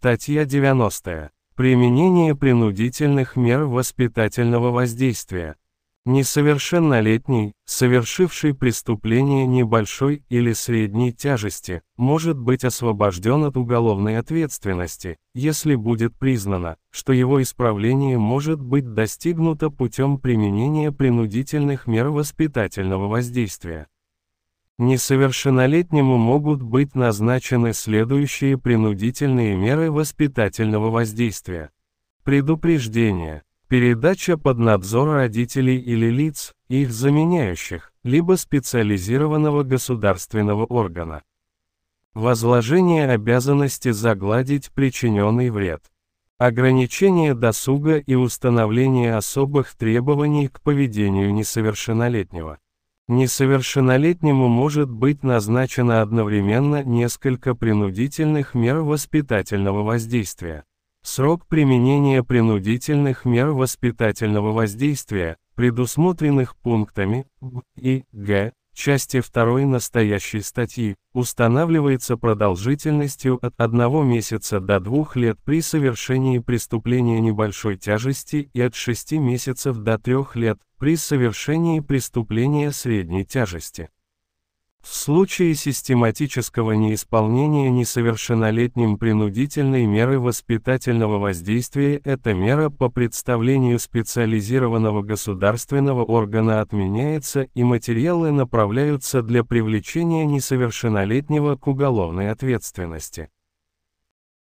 Статья 90. Применение принудительных мер воспитательного воздействия. Несовершеннолетний, совершивший преступление небольшой или средней тяжести, может быть освобожден от уголовной ответственности, если будет признано, что его исправление может быть достигнуто путем применения принудительных мер воспитательного воздействия. Несовершеннолетнему могут быть назначены следующие принудительные меры воспитательного воздействия. Предупреждение. Передача под надзор родителей или лиц, их заменяющих, либо специализированного государственного органа. Возложение обязанности загладить причиненный вред. Ограничение досуга и установление особых требований к поведению несовершеннолетнего. Несовершеннолетнему может быть назначено одновременно несколько принудительных мер воспитательного воздействия. Срок применения принудительных мер воспитательного воздействия, предусмотренных пунктами Б и Г части 2 настоящей статьи, устанавливается продолжительностью от 1 месяца до 2 лет при совершении преступления небольшой тяжести и от 6 месяцев до 3 лет при совершении преступления средней тяжести случае систематического неисполнения несовершеннолетним принудительной меры воспитательного воздействия эта мера по представлению специализированного государственного органа отменяется и материалы направляются для привлечения несовершеннолетнего к уголовной ответственности.